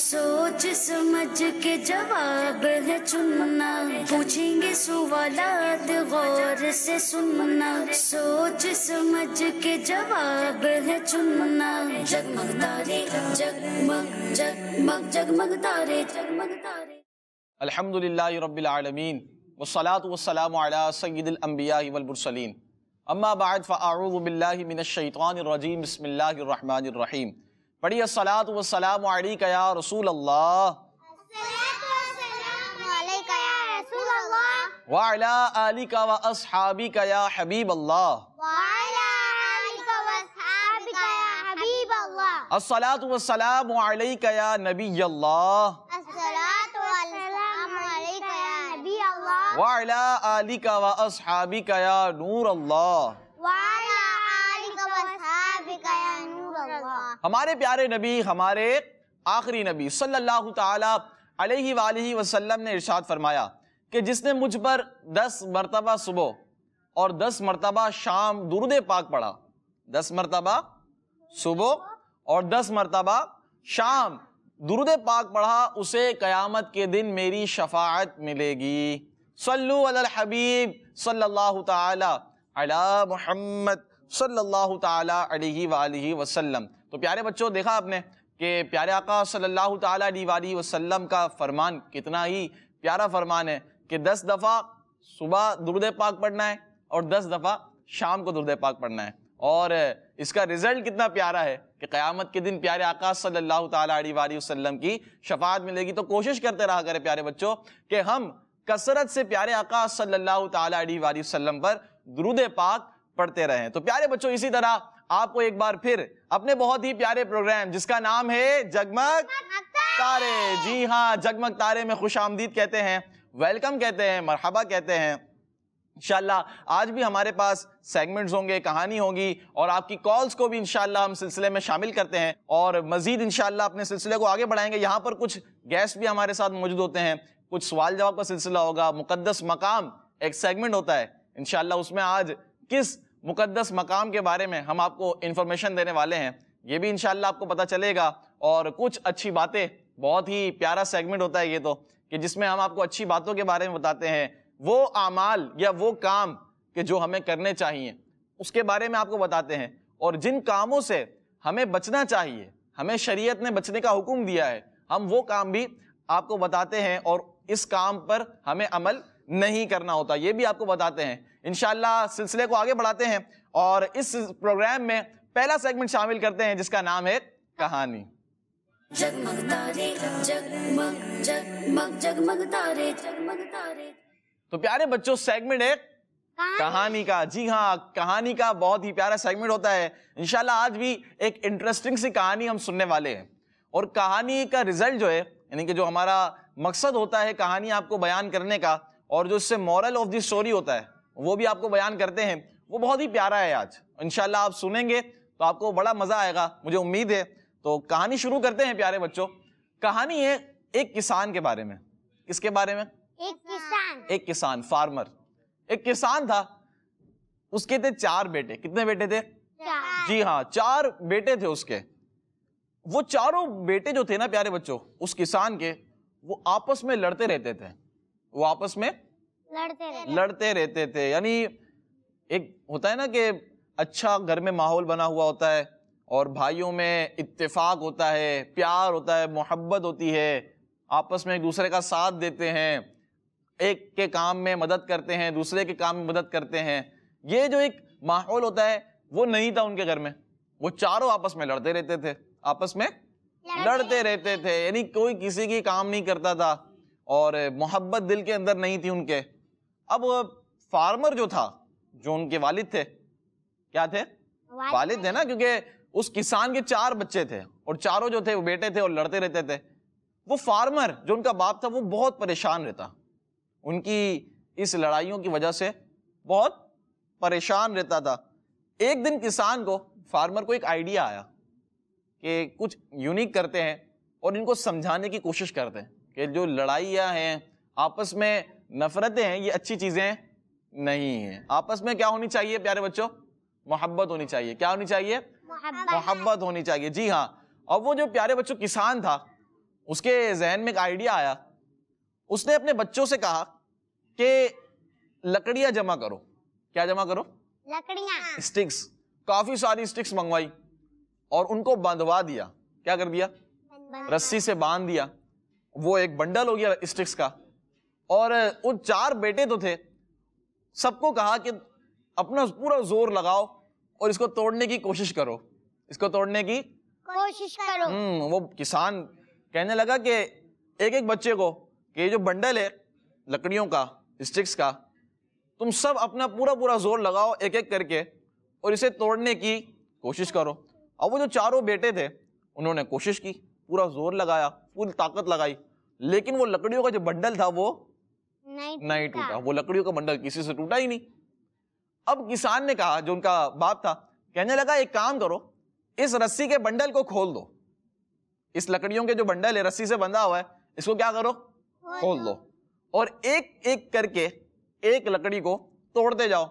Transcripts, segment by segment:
सोच समझ के जवाब है चुनना पूछेंगे सवालत गौर से सुनना सोच समझ के जवाब है चुनना जगमग तारे जगमग जगमग जगमग तारे जगमग तारे अल्हम्दुलिल्लाह रब्बिल आलमीन वस्सलातु वस्सलामु अला सय्यिदिल अंबिया वल मुरसलीन अम्मा बाद फअऊजु बिल्लाहि मिनश शैतानिर रजीम बिस्मिल्लाहिर रहमानिर रहीम بڑی الصلاة والسلام علیکہ یا رسول اللہ وعلى آلك وأصحابك يا حبيب الله وعلى آلك وأصحابك يا حبيب الله الصلاة والسلام عليك يا نبي الله الصلاة والسلام عليك يا نبي الله وعلى آلك وأصحابك يا نور الله हमारे प्यारे नबी हमारे आखिरी नबी सल्लल्लाहु अलैहि वालैहि वसल्लम ने इरशाद फरमाया कि जिसने मुझ पर दस मरतबा सुबह और दस मरतबा शाम दुरुद पाक पढ़ा दस मरतबा सुबह और दस मरतबा शाम दुरुद पाक पढ़ा उसे क़यामत के दिन मेरी शफात मिलेगी सल्लु अल हबीब सल्लल्लाहु ताला अला मोहम्मद सल्लल्लाहु ताला अलैहि वालैहि वसल्लम तो प्यारे बच्चों देखा आपने कि प्यारे आका सल्लल्लाहु ताला अलैहि वालैहि वसल्लम का फरमान कितना ही प्यारा फरमान है कि दस दफ़ा सुबह दुर्द पाक पढ़ना है और दस दफ़ा शाम को दुर्द पाक पढ़ना है और इसका रिज़ल्ट कितना प्यारा है कि क़यामत के दिन प्यारे आकाश सल्लल्लाहु अलैहि वसल्लम की शफात मिलेगी तो कोशिश करते रहा करें प्यारे बच्चों के हम कसरत से प्यारे आका सल्लल्लाहु अलैहि वसल्लम पर दरुद पाक पढ़ते रहें तो प्यारे बच्चों इसी तरह आपको एक बार फिर अपने बहुत ही प्यारे प्रोग्राम जिसका नाम है जगमग तारे जी हाँ जगमग तारे में खुश आमदीद कहते हैं वेलकम कहते हैं मरहबा कहते हैं इनशाला आज भी हमारे पास सेगमेंट्स होंगे कहानी होगी और आपकी कॉल्स को भी इनशाला हम सिलसिले में शामिल करते हैं और मजीद इनशाला अपने सिलसिले को आगे बढ़ाएंगे यहाँ पर कुछ गेस्ट भी हमारे साथ मौजूद होते हैं कुछ सवाल जवाब का सिलसिला होगा मुकदस मकाम एक सेगमेंट होता है इनशाला उसमें आज किस मुकद्दस मकाम के बारे में हम आपको इन्फॉर्मेशन देने वाले हैं ये भी इनशाला आपको पता चलेगा और कुछ अच्छी बातें बहुत ही प्यारा सेगमेंट होता है ये तो कि जिसमें हम आपको अच्छी बातों के बारे में बताते हैं वो आमाल या वो काम के जो हमें करने चाहिए उसके बारे में आपको बताते हैं और जिन कामों से हमें बचना चाहिए हमें शरीयत ने बचने का हुक्म दिया है हम वो काम भी आपको बताते हैं और इस काम पर हमें अमल नहीं करना होता ये भी आपको बताते हैं इन सिलसिले को आगे बढ़ाते हैं और इस प्रोग्राम में पहला सेगमेंट शामिल करते हैं जिसका नाम है कहानी तो प्यारे बच्चों सेगमेंट है कहानी का जी हाँ कहानी का बहुत ही प्यारा सेगमेंट होता है इनशाला आज भी एक इंटरेस्टिंग सी कहानी हम सुनने वाले हैं और कहानी का रिजल्ट जो है यानी कि जो हमारा मकसद होता है कहानी आपको बयान करने का और जो इससे मॉरल ऑफ द स्टोरी होता है वो भी आपको बयान करते हैं वो बहुत ही प्यारा है आज इनशाला आप सुनेंगे तो आपको बड़ा मज़ा आएगा मुझे उम्मीद है तो कहानी शुरू करते हैं प्यारे बच्चों कहानी है एक किसान के बारे में किसके बारे में एक किसान एक किसान फार्मर एक किसान था उसके थे चार बेटे कितने बेटे थे चार। जी हाँ चार बेटे थे उसके वो चारों बेटे जो थे ना प्यारे बच्चों उस किसान के वो आपस में लड़ते रहते थे वो आपस में लड़ते रहते लड़ते रहते थे यानी एक होता है ना कि अच्छा घर में माहौल बना हुआ होता है और भाइयों में इत्तेफाक होता है प्यार होता है मोहब्बत होती है आपस में एक दूसरे का साथ देते हैं एक के काम में मदद करते हैं दूसरे के काम में मदद करते हैं ये जो एक माहौल होता है वो नहीं था उनके घर में वो चारों आपस में लड़ते रहते थे आपस में लड़ते रहते थे यानी कोई किसी की काम नहीं करता था और मोहब्बत दिल के अंदर नहीं थी उनके अब फार्मर जो था जो उनके वालिद थे क्या थे वालिद, थे ना क्योंकि उस किसान के चार बच्चे थे और चारों जो थे वो बेटे थे और लड़ते रहते थे वो फार्मर जो उनका बाप था वो बहुत परेशान रहता उनकी इस लड़ाइयों की वजह से बहुत परेशान रहता था एक दिन किसान को फार्मर को एक आइडिया आया कि कुछ यूनिक करते हैं और इनको समझाने की कोशिश करते हैं कि जो लड़ाइयाँ हैं आपस में नफरतें हैं ये अच्छी चीज़ें नहीं हैं आपस में क्या होनी चाहिए प्यारे बच्चों मोहब्बत होनी चाहिए क्या होनी चाहिए मोहब्बत होनी चाहिए जी हाँ और वो जो प्यारे बच्चों किसान था उसके जहन में एक आइडिया आया उसने अपने बच्चों से कहा कि लकड़ियां जमा करो क्या जमा करो लकड़ियां स्टिक्स काफ़ी सारी स्टिक्स मंगवाई और उनको बांधवा दिया क्या कर दिया रस्सी से बांध दिया वो एक बंडल हो गया स्टिक्स का और उन चार बेटे तो थे सबको कहा कि अपना पूरा जोर लगाओ और इसको तोड़ने की कोशिश करो इसको तोड़ने की कोशिश करो हम्म, वो किसान कहने लगा कि एक एक बच्चे को कि जो बंडल है लकड़ियों का स्टिक्स का तुम सब अपना पूरा पूरा जोर लगाओ एक एक करके और इसे तोड़ने की कोशिश करो अब वो जो चारों बेटे थे उन्होंने कोशिश की पूरा जोर लगाया पूरी ताकत लगाई लेकिन वो लकड़ियों का जो बंडल था वो नहीं टूटा वो लकड़ियों का बंडल किसी से टूटा ही नहीं अब किसान ने कहा जो उनका बाप था कहने लगा एक काम करो इस रस्सी के बंडल को खोल दो इस लकड़ियों के जो बंडल है रस्सी से बंधा हुआ है इसको क्या करो खोल दो और एक एक करके एक लकड़ी को तोड़ते जाओ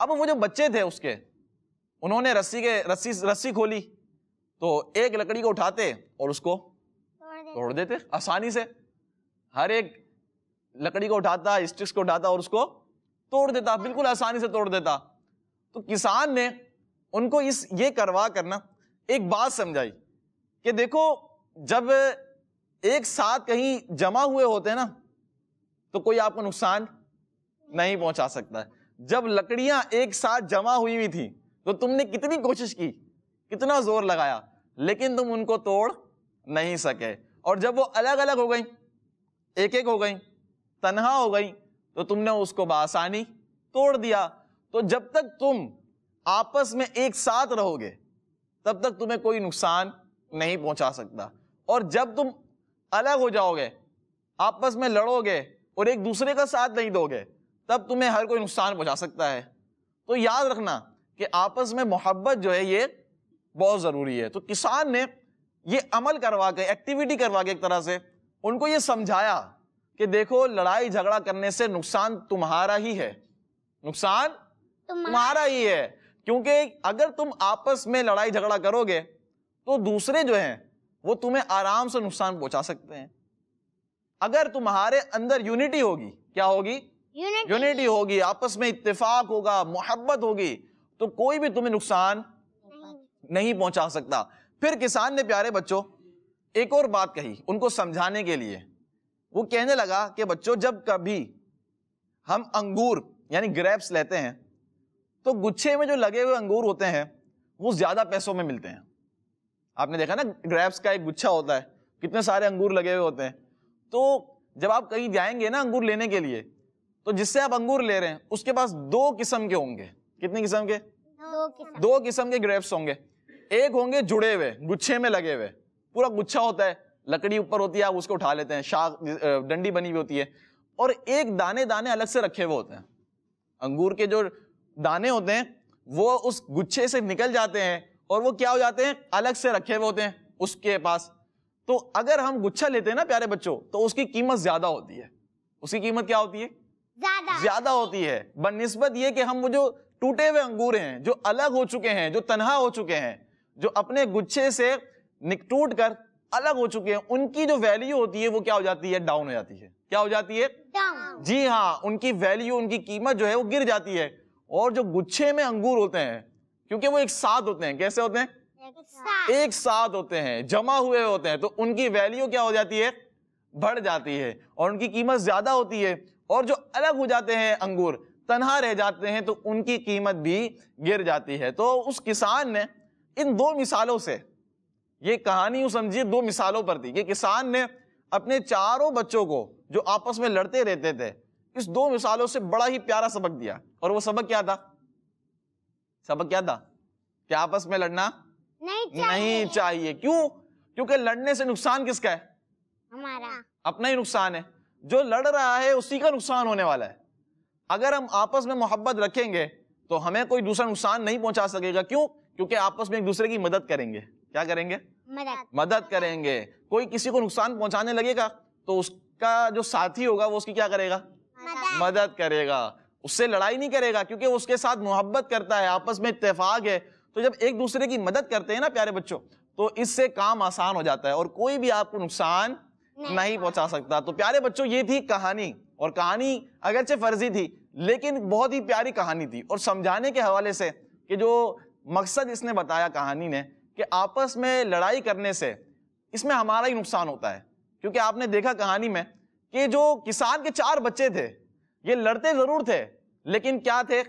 अब वो जो बच्चे थे उसके उन्होंने रस्सी के रस्सी रस्सी खोली तो एक लकड़ी को उठाते और उसको तोड़ देते आसानी से हर एक लकड़ी को उठाता स्टिक्स को उठाता और उसको तोड़ देता बिल्कुल आसानी से तोड़ देता तो किसान ने उनको इस ये करवा करना एक बात समझाई कि देखो जब एक साथ कहीं जमा हुए होते हैं ना तो कोई आपको नुकसान नहीं पहुंचा सकता है जब लकड़ियां एक साथ जमा हुई हुई थी तो तुमने कितनी कोशिश की कितना जोर लगाया लेकिन तुम उनको तोड़ नहीं सके और जब वो अलग अलग हो गई एक एक हो गई तनहा हो गई तो तुमने उसको बासानी तोड़ दिया तो जब तक तुम आपस में एक साथ रहोगे तब तक तुम्हें कोई नुकसान नहीं पहुंचा सकता और जब तुम अलग हो जाओगे आपस में लड़ोगे और एक दूसरे का साथ नहीं दोगे तब तुम्हें हर कोई नुकसान पहुंचा सकता है तो याद रखना कि आपस में मोहब्बत जो है ये बहुत ज़रूरी है तो किसान ने ये अमल करवा के एक्टिविटी करवा के एक तरह से उनको ये समझाया कि देखो लड़ाई झगड़ा करने से नुकसान तुम्हारा ही है नुकसान तुम्हारा, तुम्हारा ही है क्योंकि अगर तुम आपस में लड़ाई झगड़ा करोगे तो दूसरे जो हैं वो तुम्हें आराम से नुकसान पहुंचा सकते हैं अगर तुम्हारे अंदर यूनिटी होगी क्या होगी यूनिटी, होगी आपस में इत्तेफाक होगा मोहब्बत होगी तो कोई भी तुम्हें नुकसान नहीं पहुंचा सकता फिर किसान ने प्यारे बच्चों एक और बात कही उनको समझाने के लिए वो कहने लगा कि बच्चों जब कभी हम अंगूर यानी ग्रेप्स लेते हैं तो गुच्छे में जो लगे हुए अंगूर होते हैं वो ज़्यादा पैसों में मिलते हैं आपने देखा ना ग्रेप्स का एक गुच्छा होता है कितने सारे अंगूर लगे हुए होते हैं तो जब आप कहीं जाएंगे ना अंगूर लेने के लिए तो जिससे आप अंगूर ले रहे हैं उसके पास दो किस्म के होंगे कितने किस्म के दो किस्म के ग्रेप्स होंगे एक होंगे जुड़े हुए गुच्छे में लगे हुए पूरा गुच्छा होता है लकड़ी ऊपर होती है आप उसको उठा लेते हैं शाख डंडी बनी हुई होती है और एक दाने दाने अलग से रखे हुए होते हैं अंगूर के जो दाने होते हैं वो उस गुच्छे से निकल जाते हैं और वो क्या हो जाते हैं अलग से रखे हुए होते हैं उसके पास तो अगर हम गुच्छा लेते हैं ना प्यारे बच्चों तो उसकी कीमत ज्यादा होती है उसकी कीमत क्या होती है ज्यादा ज्यादा होती है बनस्बत ये कि हम वो जो टूटे हुए अंगूर हैं जो अलग हो चुके हैं जो तनहा हो चुके हैं जो अपने गुच्छे से निकटूट कर अलग हो चुके हैं उनकी जो वैल्यू होती है वो क्या हो जाती है डाउन हो जाती है क्या हो जाती है डाउन जी हाँ उनकी वैल्यू उनकी कीमत जो है वो गिर जाती है और जो गुच्छे में अंगूर होते हैं क्योंकि वो एक साथ होते हैं कैसे होते हैं एक साथ, एक साथ होते हैं जमा हुए होते हैं तो उनकी वैल्यू क्या हो जाती है बढ़ जाती है और उनकी कीमत ज्यादा होती है और जो अलग हो जाते हैं अंगूर तनहा रह जाते हैं तो उनकी कीमत भी गिर जाती है तो उस किसान ने इन दो मिसालों से ये कहानी यूं समझिए दो मिसालों पर थी कि किसान ने अपने चारों बच्चों को जो आपस में लड़ते रहते थे इस दो मिसालों से बड़ा ही प्यारा सबक दिया और वो सबक क्या था सबक क्या था कि आपस में लड़ना नहीं चाहिए, नहीं चाहिए। क्यों क्योंकि लड़ने से नुकसान किसका है हमारा अपना ही नुकसान है जो लड़ रहा है उसी का नुकसान होने वाला है अगर हम आपस में मोहब्बत रखेंगे तो हमें कोई दूसरा नुकसान नहीं पहुंचा सकेगा क्यों क्योंकि आपस में एक दूसरे की मदद करेंगे क्या करेंगे मदद मदद करेंगे कोई किसी को नुकसान पहुंचाने लगेगा तो उसका जो साथी होगा वो उसकी क्या करेगा मदद, मदद करेगा उससे लड़ाई नहीं करेगा क्योंकि उसके साथ मोहब्बत करता है आपस में इतफाक है तो जब एक दूसरे की मदद करते हैं ना प्यारे बच्चों तो इससे काम आसान हो जाता है और कोई भी आपको नुकसान नहीं, नहीं पहुंचा सकता तो प्यारे बच्चों ये थी कहानी और कहानी अगरचे फर्जी थी लेकिन बहुत ही प्यारी कहानी थी और समझाने के हवाले से कि जो मकसद इसने बताया कहानी ने कि आपस में लड़ाई करने से इसमें हमारा ही नुकसान होता है क्योंकि आपने देखा कहानी में कि जो किसान के चार बच्चे थे ये लड़ते ज़रूर थे लेकिन क्या थे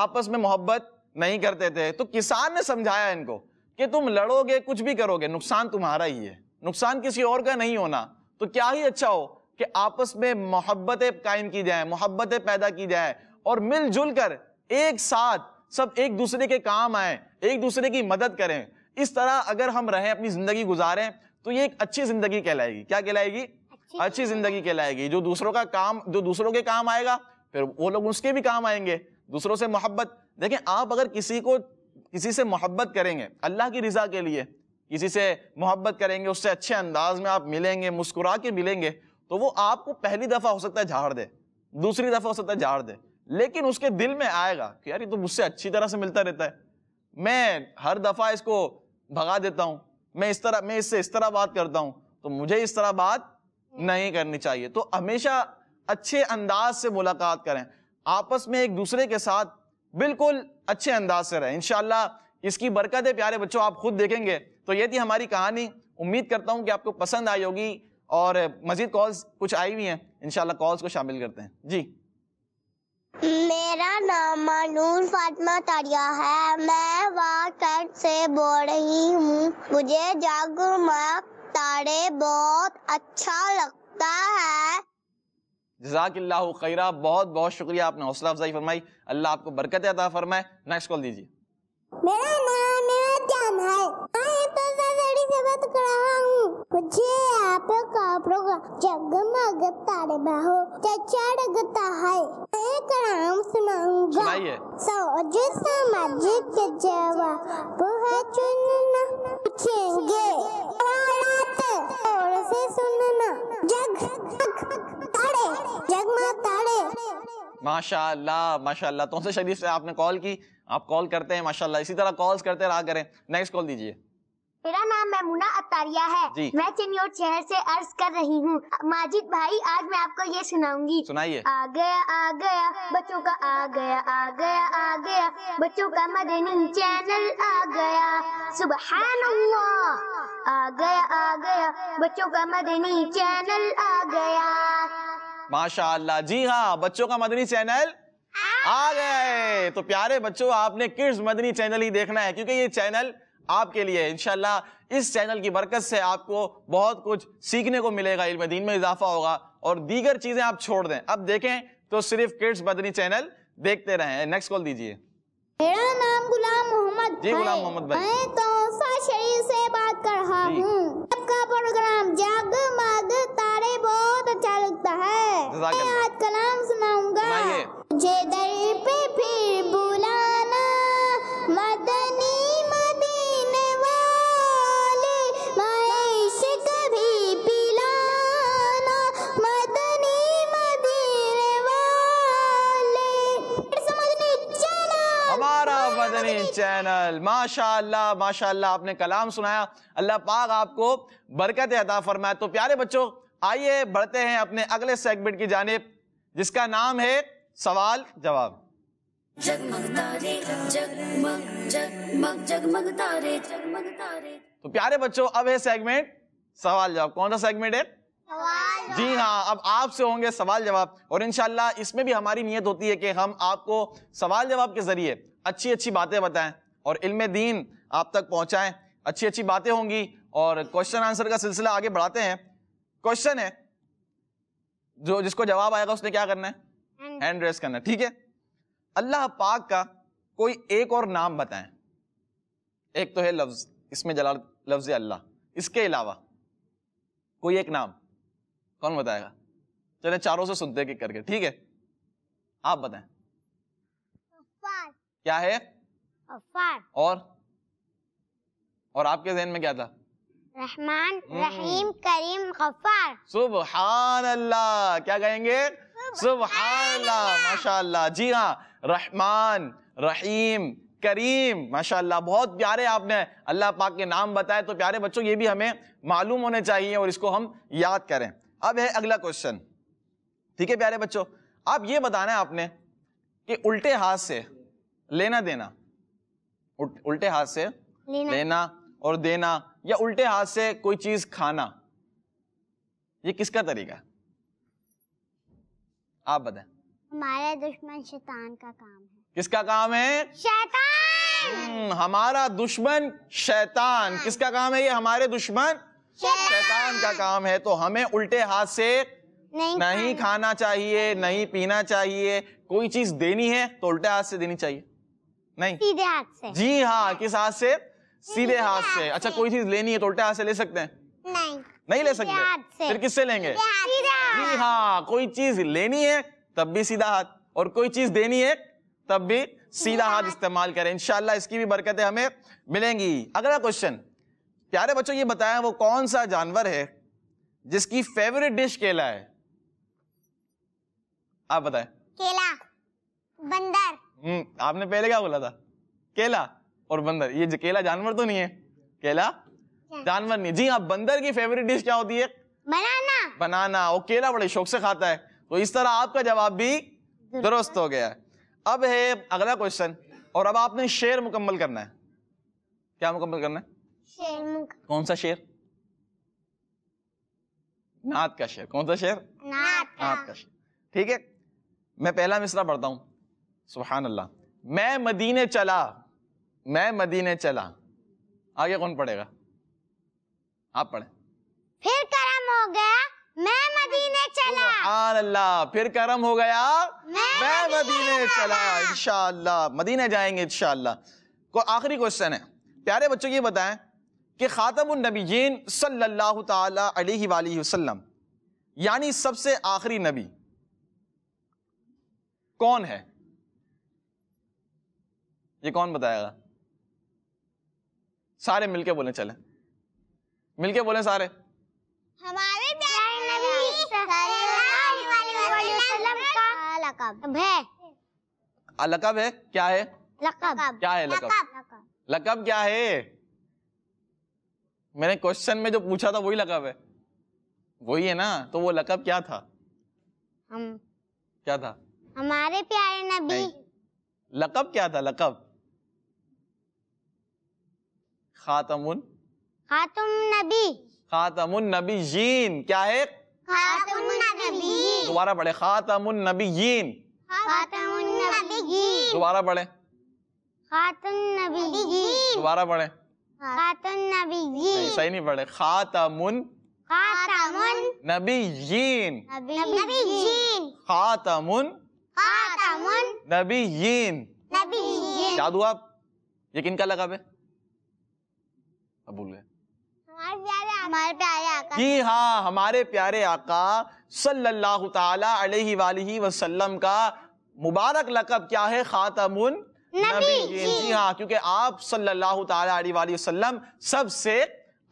आपस में मोहब्बत नहीं करते थे तो किसान ने समझाया इनको कि तुम लड़ोगे कुछ भी करोगे नुकसान तुम्हारा ही है नुकसान किसी और का नहीं होना तो क्या ही अच्छा हो कि आपस में मोहब्बतें कायम की जाए मोहब्बतें पैदा की जाए और मिलजुल कर एक साथ सब एक दूसरे के काम आए एक दूसरे की मदद करें इस तरह अगर हम रहें अपनी जिंदगी गुजारें तो ये एक अच्छी जिंदगी कहलाएगी क्या कहलाएगी अच्छी जिंदगी कहलाएगी जो दूसरों का काम जो दूसरों के काम आएगा फिर वो लोग उसके भी काम आएंगे दूसरों से मोहब्बत देखें आप अगर किसी को किसी से मोहब्बत करेंगे अल्लाह की रजा के लिए किसी से मोहब्बत करेंगे उससे अच्छे अंदाज में आप मिलेंगे मुस्कुरा के मिलेंगे तो वो आपको पहली दफ़ा हो सकता है झाड़ दे दूसरी दफ़ा हो सकता है झाड़ दे लेकिन उसके दिल में आएगा कि यार ये तो मुझसे अच्छी तरह से मिलता रहता है मैं हर दफ़ा इसको भगा देता हूं मैं इस तरह मैं इससे इस तरह बात करता हूं तो मुझे इस तरह बात हम्म। नहीं करनी चाहिए तो हमेशा अच्छे अंदाज से मुलाकात करें आपस में एक दूसरे के साथ बिल्कुल अच्छे अंदाज से रहें इन इसकी बरकत है प्यारे बच्चों आप खुद देखेंगे तो ये थी हमारी कहानी उम्मीद करता हूँ कि आपको पसंद आई होगी और मज़ीद कॉल्स कुछ आई हुई हैं इनशाला कॉल्स को शामिल करते हैं जी मेरा नाम मानूर फातिमा तारिया है मैं वाकट से बोल रही हूँ मुझे जागरूक तारे बहुत अच्छा लगता है जजाकल्ला खैरा बहुत बहुत शुक्रिया आपने हौसला अफजाई फरमाई अल्लाह आपको बरकत अदा फरमाए नेक्स्ट कॉल दीजिए मेरा नाम है मैं तो से बात कर रहा हूँ जगमग तारबाहो है एक राम सुनाऊंगा चुनना पूछेंगे और से सुनना जग तारे जगमग तारे माशाल्लाह माशाल्लाह तो शरीफ से आपने कॉल की आप कॉल करते हैं माशाल्लाह इसी तरह कॉल्स करते रहा करें नेक्स्ट कॉल दीजिए मेरा नाम मैमुना अतारिया है मैं चिन्हट शहर से अर्ज कर रही हूँ माजिद भाई आज मैं आपको ये सुनाऊंगी सुनाइए आ गया आ गया बच्चों का आ गया आ गया आ गया बच्चों का मदनी चैनल आ गया सुबह आ गया आ गया बच्चों का मदनी चैनल आ गया माशाल्लाह जी हाँ बच्चों का मदनी चैनल आ गए तो प्यारे बच्चों आपने किड्स मदनी चैनल ही देखना है क्योंकि ये चैनल आपके लिए इनशाला इस चैनल की बरकत से आपको बहुत कुछ सीखने को मिलेगा इल्म दीन में इजाफा होगा और दीगर चीज़ें आप छोड़ दें अब देखें तो सिर्फ किड्स बदनी चैनल देखते रहें नेक्स्ट कॉल दीजिए मेरा नाम गुलाम मोहम्मद जी गुलाम मोहम्मद भाई मैं तो शरीर से बात कर रहा हूँ आपका प्रोग्राम जगमग तारे बहुत अच्छा लगता है आज कलाम चैनल माशा माशाल्लाह आपने कलाम सुनाया अल्लाह पाक आपको बरकत अदा फरमाए तो प्यारे बच्चों आइए बढ़ते हैं अपने अगले सेगमेंट की जानब जिसका नाम है सवाल जवाब तो प्यारे बच्चों अब है सेगमेंट सवाल जवाब कौन सा सेगमेंट है जी हाँ अब आपसे होंगे सवाल जवाब और इनशाला इसमें भी हमारी नीयत होती है कि हम आपको सवाल जवाब के जरिए अच्छी अच्छी बातें बताएं और इल्म दीन आप तक पहुंचाएं अच्छी अच्छी बातें होंगी और क्वेश्चन आंसर का सिलसिला आगे बढ़ाते हैं क्वेश्चन है जो जिसको जवाब आएगा उसने क्या करना है हैंड रेस करना ठीक है अल्लाह पाक का कोई एक और नाम बताएं एक तो है लफ्ज इसमें जला लफ्ज अल्लाह इसके अलावा कोई एक नाम कौन बताएगा चले चारों से सुनते करके ठीक है आप बताएं क्या है और और आपके जहन में क्या था रहमान हम्म। रहीम करीम गफार सुबहान अल्लाह क्या कहेंगे सुबह अल्लाह माशाल्लाह जी हाँ रहमान रहीम करीम माशाल्लाह बहुत प्यारे आपने अल्लाह पाक के नाम बताए तो प्यारे बच्चों ये भी हमें मालूम होने चाहिए और इसको हम याद करें अब है अगला क्वेश्चन ठीक है प्यारे बच्चों अब ये बताना है आपने कि उल्टे हाथ से लेना देना उल्टे हाथ से लेना, लेना और देना या उल्टे हाथ से कोई चीज खाना ये किसका तरीका आप बताएं हमारे दुश्मन शैतान का काम है किसका काम है शैतान हम्म, हमारा दुश्मन शैतान किसका काम है ये हमारे दुश्मन शैतान का काम है तो हमें उल्टे हाथ से नहीं, नहीं खाना चाहिए नहीं पीना चाहिए कोई चीज देनी है तो उल्टे हाथ से देनी चाहिए नहीं सीधे हाथ से जी हाँ किस हाथ से सीधे हाथ से अच्छा कोई चीज लेनी है तो उल्टे हाथ से ले सकते हैं नहीं नहीं ले सकते फिर किससे लेंगे जी हाँ कोई चीज लेनी है तब भी सीधा हाथ और कोई चीज देनी है तब भी सीधा हाथ इस्तेमाल करें इनशाला इसकी भी बरकतें हमें मिलेंगी अगला क्वेश्चन प्यारे बच्चों ये बताएं वो कौन सा जानवर है जिसकी फेवरेट डिश केला है आप बताएं केला बंदर हम्म, आपने पहले क्या बोला था केला और बंदर ये केला जानवर तो नहीं है केला जानवर नहीं जी आप हाँ, बंदर की फेवरेट डिश क्या होती है बनाना बनाना और केला बड़े शौक से खाता है तो इस तरह आपका जवाब भी दुरुस्त हो गया है अब है अगला क्वेश्चन और अब आपने शेर मुकम्मल करना है क्या मुकम्मल करना है शेर मुक... कौन सा शेर नात का शेर कौन सा शेर का, नात का शेर ठीक है मैं पहला मिसरा पढ़ता हूं सुबहान अल्लाह मैं मदीने चला मैं मदीने चला आगे कौन पढ़ेगा आप पढ़े फिर करम हो गया मैं मदीने चला अल्लाह फिर करम हो गया मैं, मैं मदीने, मदीने चला इनशाला मदीने जाएंगे इनशाला को आखिरी क्वेश्चन है प्यारे बच्चों की बताएं कि ख़ातमनबीन सल्लल्लाहु ताला अलैहि वसल्लम यानी सबसे आखिरी नबी कौन है ये कौन बताएगा सारे मिलके बोले चले मिलके बोले सारे हमारे लकब है क्या है लकब क्या है लकब लकब क्या है मैंने क्वेश्चन में जो पूछा था वही लकब है वही है ना तो वो लकब क्या था हम क्या था हमारे प्यारे नबी लकब क्या था लकब खातमुन खातुम नबी खातमुन नबी जीन क्या है दोबारा पढ़े खातमुन नबी जीन दोबारा पढ़े खातुन नबी जीन दोबारा पढ़े खातुन नबी जीन सही नहीं पढ़े खातमुन खातमुन नबी जीन नबी जीन खातमुन खातमुन नबी जीन नबी जीन याद हुआ यकीन का लगा भाई अब भूल गए हमारे प्यारे आका हाँ हमारे प्यारे आका सल्लल्लाहु ताला अलैहि वालही वसल्लम का मुबारक लकब क्या है खातमुन नबी जी, हाँ क्योंकि आप सल्लल्लाहु अलैहि वसल्लम सबसे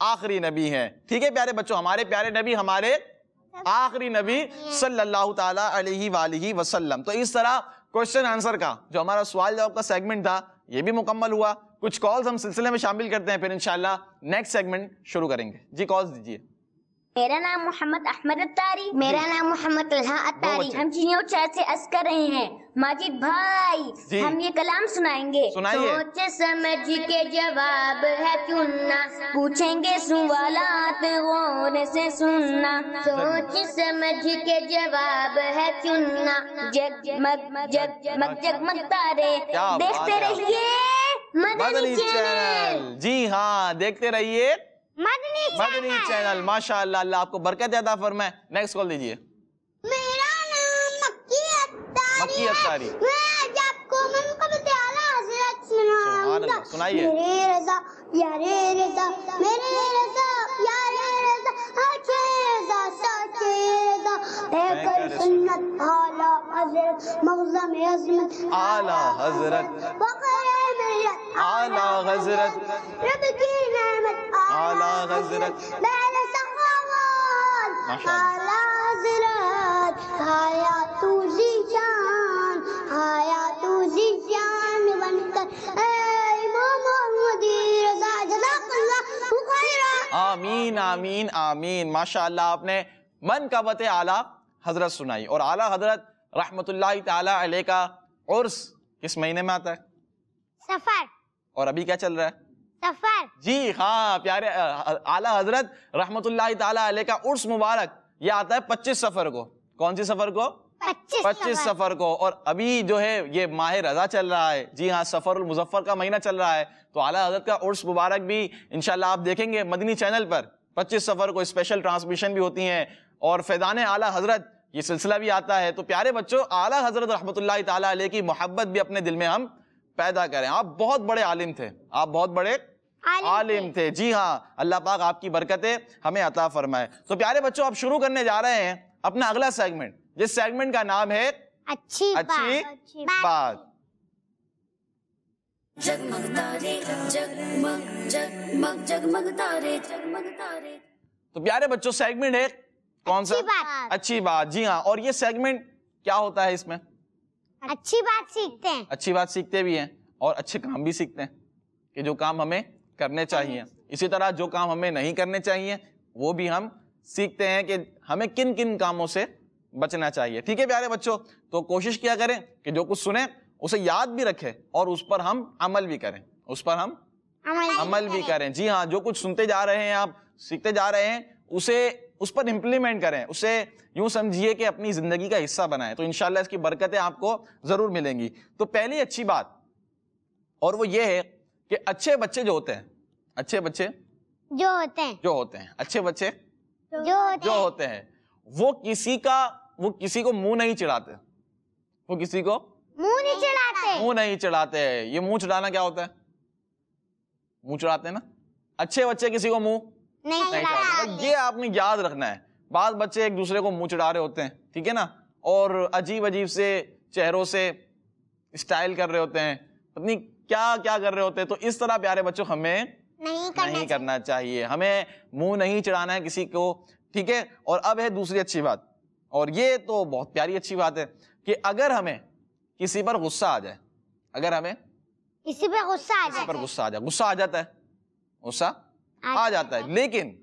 आखिरी नबी हैं ठीक है प्यारे बच्चों हमारे प्यारे नबी हमारे आखिरी नबी सल्लल्लाहु अलैहि वसल्लम तो इस तरह क्वेश्चन आंसर का जो हमारा सवाल जवाब का सेगमेंट था ये भी मुकम्मल हुआ कुछ कॉल्स हम सिलसिले में शामिल करते हैं फिर इनशाला नेक्स्ट सेगमेंट शुरू करेंगे जी कॉल्स दीजिए मेरा नाम मोहम्मद अहमद अतारी मेरा नाम मोहम्मद अतारी हम चीनियों चाय से अस कर रहे हैं माजिद भाई हम ये कलाम सुनाएंगे सोच समझ के जवाब है चुनना पूछेंगे सवालात गौर से सुनना सोच समझ के जवाब है चुनना जग मग जग मग जग मग तारे देखते रहिए मदनी चैनल जी हाँ देखते रहिए मदनी मदनी चैनल माशा अल्लाह आपको बरकत अदा फरमाए नेक्स्ट कॉल दीजिए मेरा नाम मक्की अत्तारी मक्की अत्तारी सुनाइए मेरे रजा यारे रजा मेरे रजा यारे रजा हके रजा सके रजा सुन्नत आला हजरत मौजा में अजमत आला हजरत आला हजरत रब की रहमत आला हजरत मेरे आला हजरत तू जी जान तू जी जान बनकर आमीन आमीन आमीन माशाल्लाह आपने मन का बत आला हजरत सुनाई और आला हजरत रहमतुल्लाह ताला का उर्स किस महीने में आता है सफर और अभी क्या चल रहा है सफर जी हाँ प्यारे आला हजरत रहमत का उर्स मुबारक ये आता है पच्चीस सफर को कौन सी सफर को पच्चीस सफर।, सफर को और अभी जो है ये माह रजा चल रहा है जी हाँ सफर मुजफ्फर का महीना चल रहा है तो आला हजरत का उर्स मुबारक भी इनशाला आप देखेंगे मदनी चैनल पर पच्चीस सफर को स्पेशल ट्रांसमिशन भी होती है और फैजान आला हजरत ये सिलसिला भी आता है तो प्यारे बच्चों आला हजरत रहमत की मोहब्बत भी अपने दिल में हम पैदा करें आप बहुत बड़े आलिम थे आप बहुत बड़े आलिम, आलिम थे जी हाँ अल्लाह पाक आपकी बरकतें हमें अता फरमाए तो प्यारे बच्चों आप शुरू करने जा रहे हैं अपना अगला सेगमेंट जिस सेगमेंट का नाम है अच्छी अच्छी, अच्छी बात जगमग तो प्यारे बच्चों सेगमेंट है कौन अच्छी सा बात। अच्छी बात जी हाँ और ये सेगमेंट क्या होता है इसमें अच्छी बात सीखते हैं अच्छी बात सीखते भी हैं और अच्छे काम भी सीखते हैं कि जो काम हमें करने चाहिए इसी तरह जो काम हमें नहीं करने चाहिए वो भी हम सीखते हैं कि हमें किन किन कामों से बचना चाहिए ठीक है प्यारे बच्चों तो कोशिश किया करें कि जो कुछ सुने उसे याद भी रखें और उस पर हम अमल भी करें उस पर हम अमल, भी करें जी हाँ जो कुछ सुनते जा रहे हैं आप सीखते जा रहे हैं उसे उस पर इम्प्लीमेंट करें उसे यूं समझिए कि अपनी ज़िंदगी का हिस्सा बनाएं तो इन इसकी बरकतें आपको ज़रूर मिलेंगी तो पहली अच्छी बात और वो ये है कि अच्छे बच्चे जो होते हैं अच्छे बच्चे जो होते हैं जो होते हैं अच्छे बच्चे जो होते जो होते हैं वो किसी का वो किसी को मुंह नहीं चिढ़ाते वो किसी को मुंह नहीं चिढ़ाते मुंह नहीं चिढ़ाते ये मुंह चिढ़ाना क्या होता है मुंह चिढ़ाते हैं ना अच्छे बच्चे किसी को मुंह नहीं ये आपने याद रखना है बाद बच्चे एक दूसरे को मुँह चढ़ा रहे होते हैं ठीक है ना और अजीब अजीब से चेहरों से स्टाइल कर रहे होते हैं पत्नी क्या क्या कर रहे होते हैं तो इस तरह प्यारे बच्चों हमें नहीं करना, नहीं करना चाहिए हमें मुंह नहीं चढ़ाना है किसी को ठीक है और अब है दूसरी अच्छी बात और ये तो बहुत प्यारी अच्छी बात है कि अगर हमें किसी पर गुस्सा आ जाए अगर हमें किसी पर गुस्सा आ जाए पर गुस्सा आ जाए गुस्सा आ जाता है गुस्सा आ जाता है लेकिन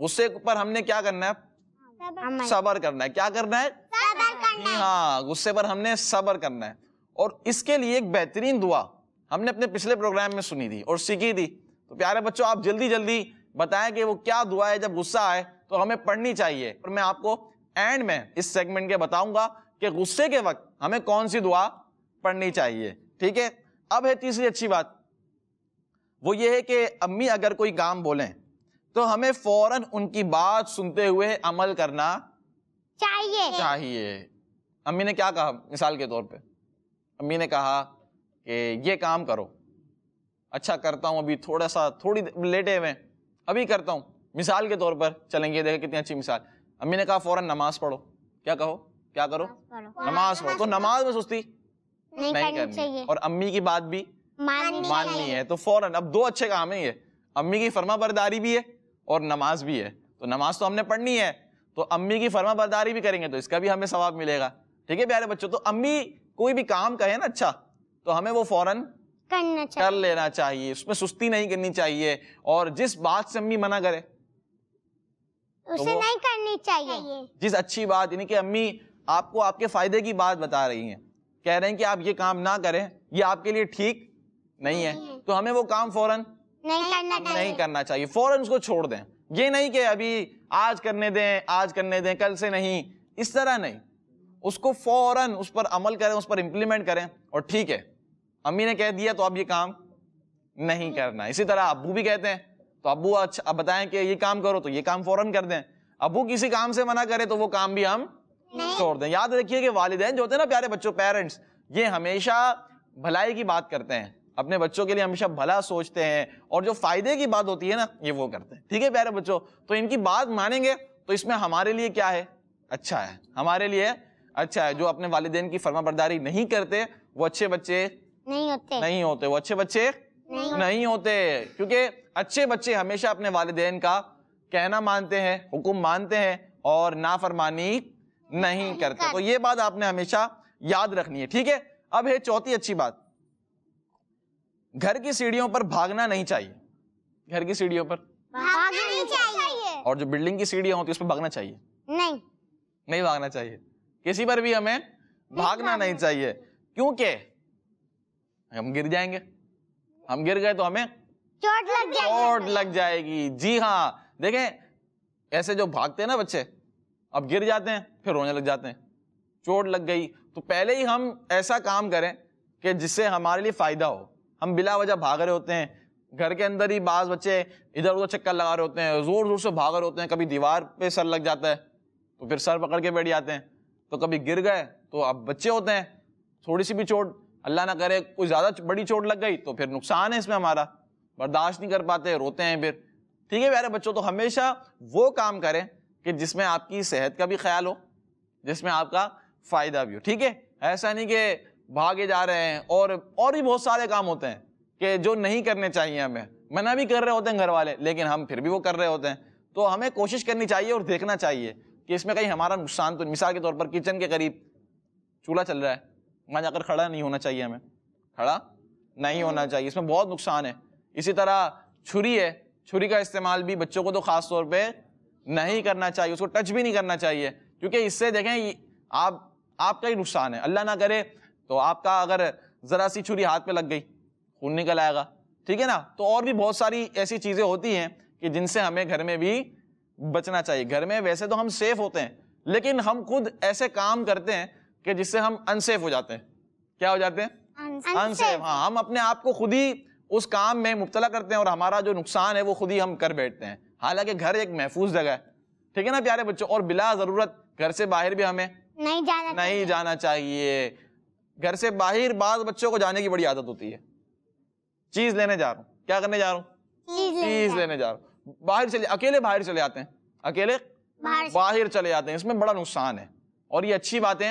गुस्से पर हमने क्या करना है सबर करना है क्या करना है हाँ गुस्से पर हमने सबर करना है और इसके लिए एक बेहतरीन दुआ हमने अपने पिछले प्रोग्राम में सुनी थी और सीखी थी तो प्यारे बच्चों आप जल्दी जल्दी बताएं कि वो क्या दुआ है जब गुस्सा आए तो हमें पढ़नी चाहिए और मैं आपको एंड में इस सेगमेंट के बताऊंगा कि गुस्से के वक्त हमें कौन सी दुआ पढ़नी चाहिए ठीक है अब है तीसरी अच्छी बात वो ये है कि अम्मी अगर कोई काम बोलें तो हमें फौरन उनकी बात सुनते हुए अमल करना चाहिए चाहिए अम्मी ने क्या कहा मिसाल के तौर पे अम्मी ने कहा कि ये काम करो अच्छा करता हूँ अभी थोड़ा सा थोड़ी लेटे हुए अभी करता हूँ मिसाल के तौर पर चलेंगे देखें कितनी अच्छी मिसाल अम्मी ने कहा फौरन नमाज पढ़ो क्या कहो क्या करो नमाज पढ़ो तो नमाज में सुस्ती नहीं, नहीं करनी चाहिए और अम्मी की बात भी माननी, है तो फौरन अब दो अच्छे काम है ये अम्मी की फर्मा बरदारी भी है और नमाज भी है तो नमाज तो हमने पढ़नी है तो अम्मी की फर्मा बरदारी भी करेंगे तो इसका भी हमें सवाब मिलेगा ठीक है प्यारे बच्चों तो अम्मी कोई भी काम कहे ना अच्छा तो हमें वो फौरन करना कर लेना चाहिए उसमें सुस्ती नहीं करनी चाहिए और जिस बात से अम्मी मना करे तो उसे तो नहीं करनी चाहिए जिस अच्छी बात यानी कि अम्मी आपको आपके फायदे की बात बता रही हैं कह रहे हैं कि आप ये काम ना करें ये आपके लिए ठीक नहीं है तो हमें वो काम फौरन नहीं करना चाहिए नहीं करना चाहिए फौरन उसको छोड़ दें ये नहीं कि अभी आज करने दें आज करने दें कल से नहीं इस तरह नहीं उसको फौरन उस पर अमल करें उस पर इम्प्लीमेंट करें और ठीक है अम्मी ने कह दिया तो अब ये काम नहीं करना इसी तरह अबू भी कहते हैं तो अबू अच्छा अब बताएं कि ये काम करो तो ये काम फौरन कर दें अबू किसी काम से मना करे तो वो काम भी हम छोड़ दें याद रखिए कि वालदेन जो होते हैं ना प्यारे बच्चों पेरेंट्स ये हमेशा भलाई की बात करते हैं अपने बच्चों के लिए हमेशा भला सोचते हैं और जो फायदे की बात होती है ना ये वो करते हैं ठीक है प्यारे बच्चों तो इनकी बात मानेंगे तो इसमें हमारे लिए क्या है अच्छा है हमारे लिए अच्छा है जो अपने वालदे की फर्मा बरदारी नहीं करते वो अच्छे बच्चे नहीं होते नहीं होते वो अच्छे बच्चे नहीं, नहीं होते क्योंकि अच्छे बच्चे हमेशा अपने वालदेन का कहना मानते हैं हुक्म मानते हैं और नाफरमानी नहीं करते तो ये बात आपने हमेशा याद रखनी है ठीक है अब है चौथी अच्छी बात घर की सीढ़ियों पर भागना नहीं चाहिए घर की सीढ़ियों पर भागना नहीं चाहिए और जो बिल्डिंग की सीढ़ियां होती है उस पर भागना चाहिए नहीं नहीं भागना चाहिए किसी पर भी हमें भागना नहीं चाहिए क्योंकि हम गिर जाएंगे हम गिर गए तो हमें चोट लग जाएगी चोट लग जाएगी जी हाँ देखें ऐसे जो भागते हैं ना बच्चे अब गिर जाते हैं फिर रोने लग जाते हैं चोट लग गई तो पहले ही हम ऐसा काम करें कि जिससे हमारे लिए फायदा हो हम बिला वजह भाग रहे होते हैं घर के अंदर ही बाज बच्चे इधर उधर चक्कर लगा रहे होते हैं जोर जोर से भाग रहे होते हैं कभी दीवार पे सर लग जाता है तो फिर सर पकड़ के बैठ जाते हैं तो कभी गिर गए तो अब बच्चे होते हैं थोड़ी सी भी चोट अल्लाह ना करे कोई ज़्यादा बड़ी चोट लग गई तो फिर नुकसान है इसमें हमारा बर्दाश्त नहीं कर पाते रोते हैं फिर ठीक है प्यारे बच्चों तो हमेशा वो काम करें कि जिसमें आपकी सेहत का भी ख्याल हो जिसमें आपका फ़ायदा भी हो ठीक है ऐसा नहीं कि भागे जा रहे हैं और और भी बहुत सारे काम होते हैं कि जो नहीं करने चाहिए हमें मना भी कर रहे होते हैं घर वाले लेकिन हम फिर भी वो कर रहे होते हैं तो हमें कोशिश करनी चाहिए और देखना चाहिए कि इसमें कहीं हमारा नुकसान तो मिसाल के तौर पर किचन के करीब चूल्हा चल रहा है वहाँ जाकर खड़ा नहीं होना चाहिए हमें खड़ा नहीं होना हम्म। चाहिए इसमें बहुत नुकसान है इसी तरह छुरी है छुरी का इस्तेमाल भी बच्चों को तो ख़ास तौर पर नहीं करना चाहिए उसको टच भी नहीं करना चाहिए क्योंकि इससे देखें आप आपका ही नुकसान है अल्लाह ना करे तो आपका अगर ज़रा सी छुरी हाथ पे लग गई खून निकल आएगा ठीक है ना तो और भी बहुत सारी ऐसी चीज़ें होती हैं कि जिनसे हमें घर में भी बचना चाहिए घर में वैसे तो हम सेफ होते हैं लेकिन हम खुद ऐसे काम करते हैं कि जिससे हम अनसेफ हो जाते हैं क्या हो जाते हैं अनसेफ हाँ हम अपने आप को खुद ही उस काम में मुबतला करते हैं और हमारा जो नुकसान है वो खुद ही हम कर बैठते हैं हालांकि घर एक महफूज जगह है ठीक है ना प्यारे बच्चों और बिला ज़रूरत घर से बाहर भी हमें नहीं जाना नहीं जाना चाहिए घर से बाहर बाद बच्चों को जाने की बड़ी आदत होती है चीज लेने जा रहा हूँ क्या करने जा रहा हूँ चीज लेने जा रहा हूँ बाहर चले अकेले बाहर चले जाते हैं अकेले बाहर चले जाते हैं इसमें बड़ा नुकसान है और ये अच्छी बातें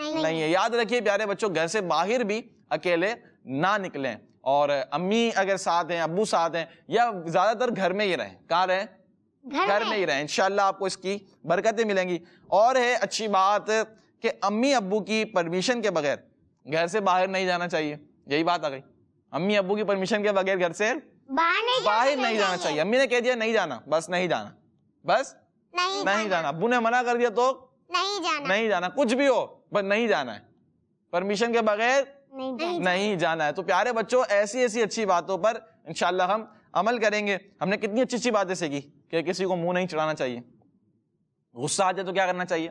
नहीं, नहीं है याद रखिए प्यारे बच्चों घर से बाहर भी अकेले ना निकलें और अम्मी अगर साथ हैं अबू साथ हैं या ज्यादातर घर में ही रहें कहाँ रहें घर, घर में ही रहें इंशाल्लाह आपको इसकी बरकतें मिलेंगी और है अच्छी बात कि अम्मी अबू की परमिशन के बगैर घर से बाहर नहीं जाना चाहिए यही बात आ गई अम्मी अबू की परमिशन के बगैर घर से बाहर नहीं, बाहर नहीं जाना चाहिए अम्मी ने कह दिया नहीं जाना बस नहीं जाना बस नहीं, नहीं जाना अबू ने मना कर दिया तो नहीं जाना नहीं जाना कुछ भी हो बस नहीं जाना है परमिशन के बगैर नहीं, जाना है तो प्यारे बच्चों ऐसी ऐसी अच्छी बातों पर इनशाला हम अमल करेंगे हमने कितनी अच्छी अच्छी बातें सीखी कि किसी को मुंह नहीं चढ़ाना चाहिए गुस्सा आ जाए तो क्या करना चाहिए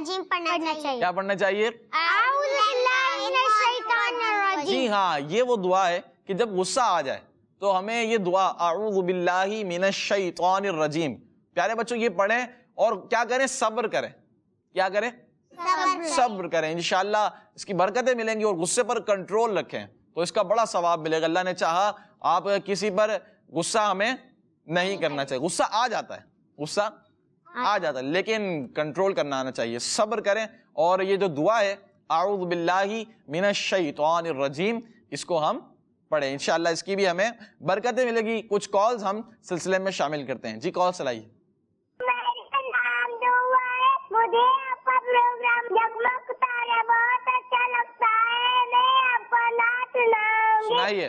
अजीम पढ़ना, पढ़ना चाहिए क्या पढ़ना चाहिए जी हाँ ये वो दुआ है कि जब गुस्सा आ जाए तो हमें ये दुआ आऊबिल्लाही मिनशान रजीम प्यारे बच्चों ये पढ़ें और क्या करें सब्र करें क्या करें सब्र करें इनशाला इसकी बरकतें मिलेंगी और गुस्से पर कंट्रोल रखें तो इसका बड़ा सवाब मिलेगा अल्लाह ने चाहा आप किसी पर गुस्सा हमें नहीं करना चाहिए गुस्सा आ जाता है गुस्सा आ जाता लेकिन कंट्रोल करना आना चाहिए सब्र करें और ये जो दुआ है आउदबिल्लाही मिन शैतवानरजीम इसको हम पढ़ें इन इसकी भी हमें बरकतें मिलेगी कुछ कॉल्स हम सिलसिले में शामिल करते हैं जी कॉल चलाइए अच्छा सुनाइए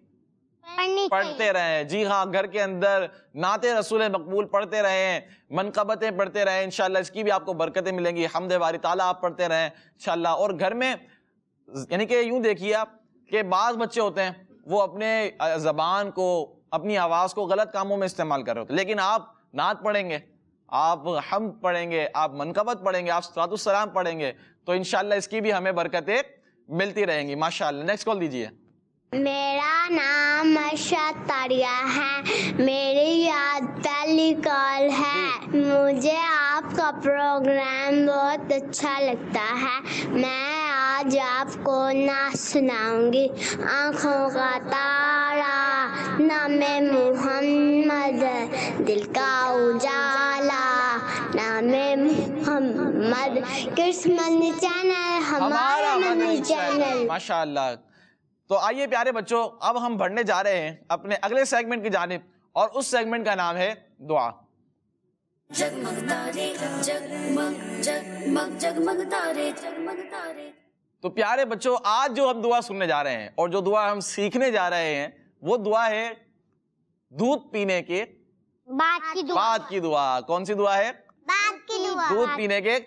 पढ़ते रहे जी हाँ घर के अंदर नाते रसूल मकबूल पढ़ते रहे मनकबतें पढ़ते रहे इनशाला इसकी भी आपको बरकतें मिलेंगी हमदे वारी ताला आप पढ़ते रहे इनशाला और घर में यानी कि यूं देखिए आप कि बाज़ बच्चे होते हैं वो अपने ज़बान को अपनी आवाज़ को गलत कामों में इस्तेमाल कर रहे होते लेकिन आप नात पढ़ेंगे आप हम पढ़ेंगे आप मनकबत पढ़ेंगे आप सलातुसलाम पढ़ेंगे तो इनशाला इसकी भी हमें बरकतें मिलती रहेंगी माशा नेक्स्ट कॉल दीजिए मेरा नाम अरशद तारिया है मेरी याद पहली कॉल है मुझे आपका प्रोग्राम बहुत अच्छा लगता है मैं आज आपको ना सुनाऊंगी आँखों का तारा नाम मोहम्मद दिल का उजाला नाम मोहम्मद कृष्ण चैनल हमारा चैनल माशाल्लाह तो आइए प्यारे बच्चों अब हम बढ़ने जा रहे हैं अपने अगले सेगमेंट की जानब और उस सेगमेंट का नाम है दुआ तो प्यारे बच्चों आज जो हम दुआ सुनने जा रहे हैं और जो दुआ हम सीखने जा रहे हैं वो दुआ है दूध पीने के बाद की दुआ बाद की दुआ कौन सी दुआ है बाद की दुआ दूध पीने के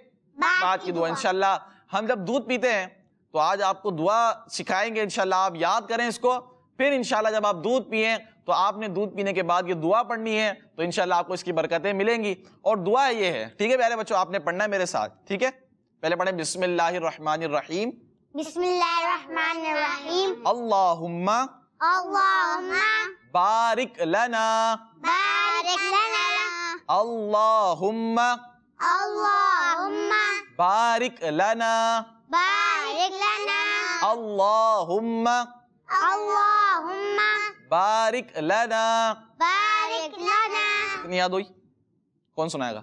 बाद की दुआ इंशाल्लाह हम जब दूध पीते हैं तो आज आपको दुआ सिखाएंगे इनशाला आप याद करें इसको फिर इनशाला जब आप दूध पिए तो आपने दूध पीने के बाद ये दुआ पढ़नी है तो इनशाला आपको इसकी बरकतें मिलेंगी और दुआ ये है ठीक है प्यारे बच्चों आपने पढ़ना है मेरे साथ ठीक है पहले पढ़े बिस्मिल्लाहिर्रहमानिर्रहीम बिस्मिल्लाहिर्रहमानिर्रहीम अल्लाहुम्मा अल्लाहुम्मा बारिक लना बारिक लना अल्लाहुम्मा अल्लाहुम्मा बारिक लना बारिक लना अल्लाहुम्मा अल्लाहुम्मा बारिक लना बारिक लना कितनी याद हुई कौन सुनाएगा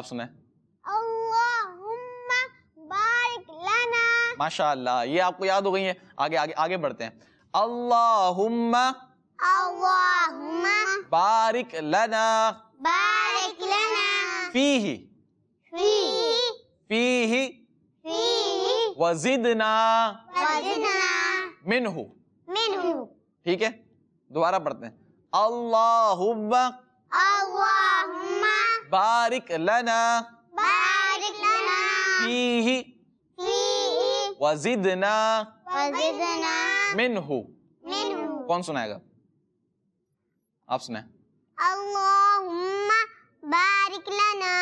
आप सुनाए अल्लाहुम्मा माशाल्लाह ये आपको याद हो गई है आगे आगे आगे बढ़ते हैं अल्लाहुम्मा अल्लाहुम्मा बारिक लना बारिक लना फीही फीही फीही वजिदना मिनहू मिनहू ठीक है दोबारा पढ़ते हैं अल्लाहुम्मा बारिक लना बारिक लना फीही वजिदना वजिदना मिनहू मिनहू कौन सुनाएगा आप सुनाए अल्लाहुम्मा बारिक लना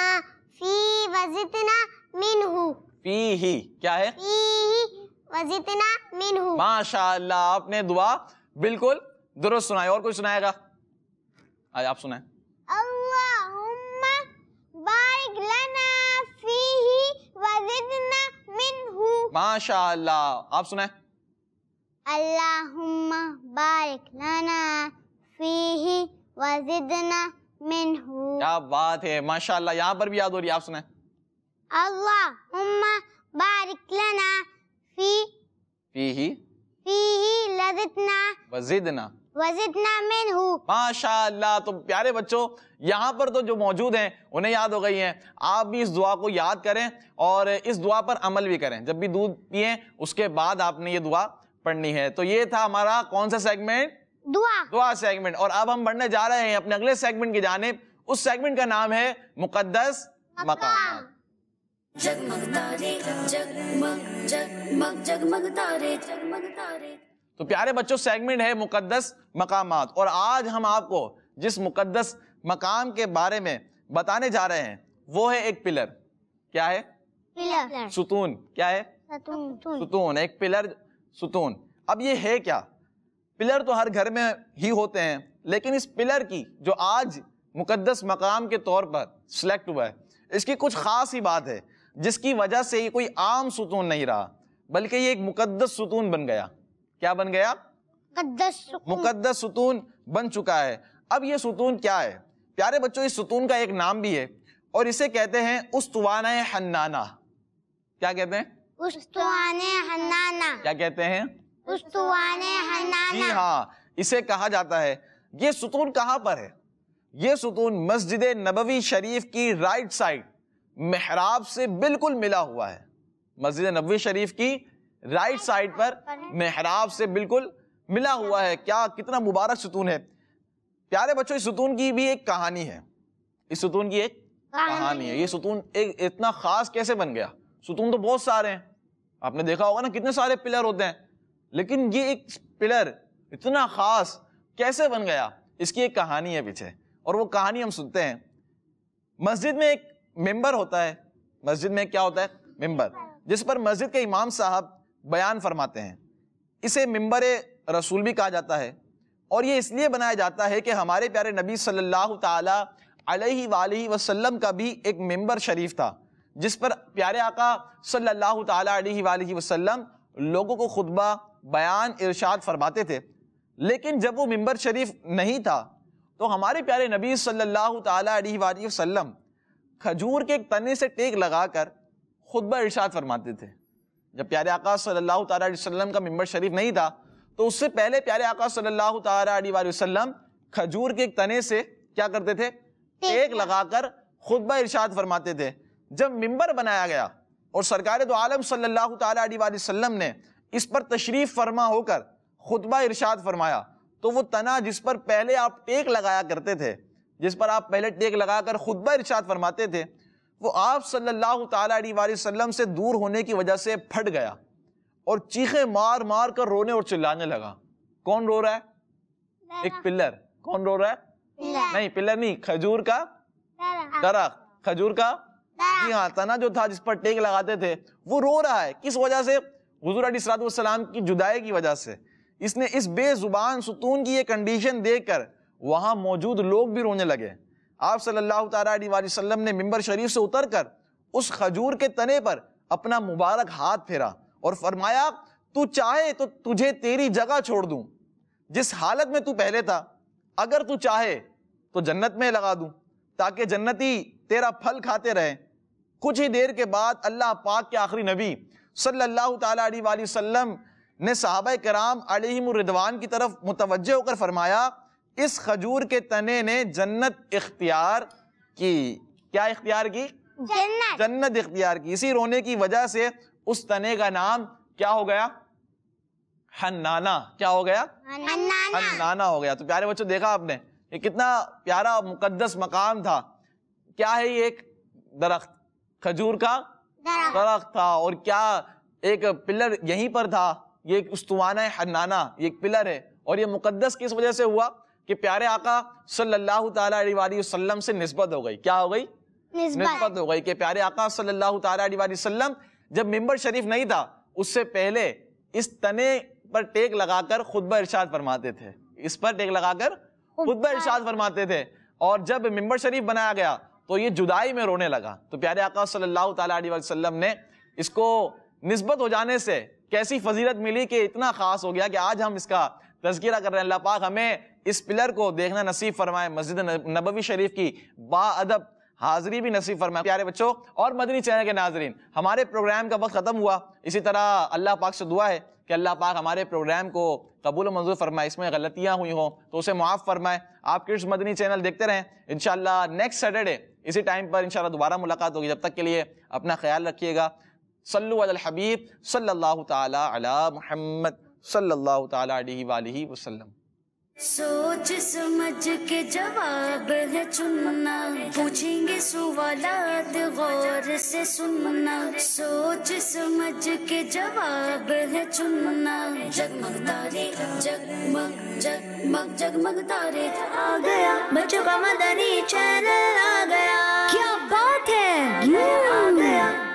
फी वजिदना मिनहू फी ही क्या है माशाल्लाह आपने दुआ बिल्कुल दुरुस्त सुनाई और कोई सुनाएगा आज आप सुनाए माशाल्लाह आप सुनाए अल्लाहुम्मा बारिक लना फीही वजिदना मिनहू क्या बात है माशाल्लाह यहाँ पर भी याद हो रही है आप सुनाए अल्लाहुम्मा बारिक लना फी फीही फीही लजितना वजिदना वजिदना मिनहु माशाल्लाह तो प्यारे बच्चों यहाँ पर तो जो मौजूद हैं उन्हें याद हो गई हैं आप भी इस दुआ को याद करें और इस दुआ पर अमल भी करें जब भी दूध पिए उसके बाद आपने ये दुआ पढ़नी है तो ये था हमारा कौन सा सेगमेंट दुआ दुआ सेगमेंट और अब हम बढ़ने जा रहे हैं अपने अगले सेगमेंट की जानब उस सेगमेंट का नाम है मुकद्दस मकाम जगमग तारे जगमग जगमग जगमग तारे जगमग तारे तो प्यारे बच्चों सेगमेंट है मुकद्दस मकामात और आज हम आपको जिस मुकद्दस मकाम के बारे में बताने जा रहे हैं वो है एक पिलर क्या है पिलर सुतून क्या है सुतून सुतून एक पिलर सुतून अब ये है क्या पिलर तो हर घर में ही होते हैं लेकिन इस पिलर की जो आज मुकद्दस मकाम के तौर पर सिलेक्ट हुआ है इसकी कुछ खास ही बात है जिसकी वजह से ये कोई आम सुतून नहीं रहा बल्कि ये एक मुकद्दस सुतून बन गया क्या बन गया मुकद्दस सुतून बन चुका है अब ये सुतून क्या है प्यारे बच्चों इस सुतून का एक नाम भी है और इसे कहते हैं उस्तवाना हन्नाना क्या कहते हैं हन्नाना क्या कहते हैं हन्नाना जी हाँ इसे कहा जाता है ये सुतून कहाँ पर है ये सुतून मस्जिद नबवी शरीफ की राइट साइड महराब से बिल्कुल मिला हुआ है मस्जिद नबी शरीफ की राइट साइड पर महराब से बिल्कुल मिला हुआ है क्या कितना मुबारक सुतून है प्यारे बच्चों इस सुतून की भी एक कहानी है इस सुतून की एक कहानी है ये सुतून एक इतना खास कैसे बन गया सुतून तो बहुत सारे हैं आपने देखा होगा ना कितने सारे पिलर होते हैं लेकिन ये एक पिलर इतना खास कैसे बन गया इसकी एक कहानी है पीछे और वो कहानी हम सुनते हैं मस्जिद में एक मेंबर होता है मस्जिद में क्या होता है मेंबर जिस पर मस्जिद के इमाम साहब बयान फरमाते हैं इसे मेंबर रसूल भी कहा जाता है और ये इसलिए बनाया जाता है कि हमारे प्यारे नबी सल्लल्लाहु ताला अलैहि वालैहि वसल्लम का भी एक मेंबर शरीफ था जिस पर प्यारे आका सल्लल्लाहु ताला अलैहि वालैहि वसल्लम लोगों को खुतबा बयान इरशाद फरमाते थे लेकिन जब वो मेंबर शरीफ नहीं था तो हमारे प्यारे नबी सल्लल्लाहु ताला अलैहि वसल्लम खजूर के एक तने से टेक लगाकर खुतबा इर्शाद फरमाते थे जब प्यारे आकाश सल्लल्लाहु अलैहि वसल्लम का मेम्बर शरीफ नहीं था तो उससे पहले प्यारे आकाश सल्लल्लाहु अलैहि वसल्लम खजूर के एक तने से क्या करते थे टेक लगाकर खुतबा इर्शाद फरमाते थे जब मिंबर बनाया गया और सरकार तो आलम सल्लल्लाहु अलैहि वसल्लम ने इस पर तशरीफ़ फरमा होकर खुतबा इर्शाद फरमाया तो वो तना जिस पर पहले आप टेक लगाया करते थे जिस पर आप पहले टेक लगाकर खुद इरशाद फरमाते थे वो आप सल्लल्लाहु अलैहि वसल्लम से दूर होने की वजह से फट गया और चीखें मार मार कर रोने और चिल्लाने लगा कौन रो रहा है एक पिल्लर कौन रो रहा है नहीं पिल्लर नहीं खजूर का दरख्त खजूर का जी हाँ तना जो था जिस पर टेक लगाते थे वो रो रहा है किस वजह से हजूर अलीसलाम की जुदाई की वजह से इसने इस बेजुबान सुतून की ये कंडीशन देख वहाँ मौजूद लोग भी रोने लगे आप सल्लल्लाहु अलैहि वसल्लम ने मिंबर शरीफ से उतर कर उस खजूर के तने पर अपना मुबारक हाथ फेरा और फरमाया तू चाहे तो तुझे तेरी जगह छोड़ दूँ जिस हालत में तू पहले था अगर तू चाहे तो जन्नत में लगा दूँ ताकि जन्नती तेरा फल खाते रहें कुछ ही देर के बाद अल्लाह पाक के आखिरी नबी सल्लल्लाहु अलैहि वसल्लम ने साहब कराम रिदवान की तरफ मुतवज्जे होकर फरमाया इस खजूर के तने ने जन्नत इख्तियार की क्या इख्तियार की जन्नत जन्नत इख्तियार की इसी रोने की वजह से उस तने का नाम क्या हो गया हन्नाना क्या हो गया हन्नाना हन्नाना हो गया तो प्यारे बच्चों देखा आपने ये कितना प्यारा मुकद्दस मकाम था क्या है ये एक दरख्त खजूर का दरख्त था और क्या एक पिलर यहीं पर था ये एक है हन्नाना ये एक पिलर है और ये मुकद्दस किस वजह से हुआ कि प्यारे आका सल्लल्लाहु अलैहि वसल्लम से नस्बत हो गई क्या हो गई नस्बत हो गई कि प्यारे आका सल्लल्लाहु अलैहि वसल्लम जब मिंबर शरीफ नहीं था उससे पहले इस तने पर टेक लगाकर खुदब इरशाद फरमाते थे इस पर टेक लगाकर खुदब इरशाद फरमाते थे और जब मिंबर शरीफ बनाया गया तो ये जुदाई में रोने लगा तो प्यारे आका सल्लल्लाहु अलैहि वसल्लम ने इसको नस्बत हो जाने से कैसी फजीलत मिली कि इतना खास हो गया कि आज हम इसका तस्करा कर रहे हैं अल्लाह पाक हमें इस पिलर को देखना नसीब फरमाए मस्जिद नबवी शरीफ की बाअदब हाजिरी भी नसीब फरमाए प्यारे बच्चों और मदनी चैनल के नाजरीन हमारे प्रोग्राम का वक्त ख़त्म हुआ इसी तरह अल्लाह पाक से दुआ है कि अल्लाह पाक हमारे प्रोग्राम को कबूल मंजूर फरमाए इसमें गलतियाँ हुई हों तो उसे मुआफ़ फरमाए आप किस मदनी चैनल देखते रहें इन नेक्स्ट सैटरडे इसी टाइम पर इन दोबारा मुलाकात होगी जब तक के लिए अपना ख्याल रखिएगा सल्लु अल हबीब सल्लल्लाहु ताला अला मोहम्मद सल्लल्लाहु ताला अलैहि वसल्लम सोच समझ के जवाब है चुनना पूछेंगे सवालात गौर से सुनना सोच समझ के जवाब है चुनना जगमग तारे जगमग जगमग जगमग तारे आ गया बच्चों का मदनी चैनल आ गया क्या बात है आ गया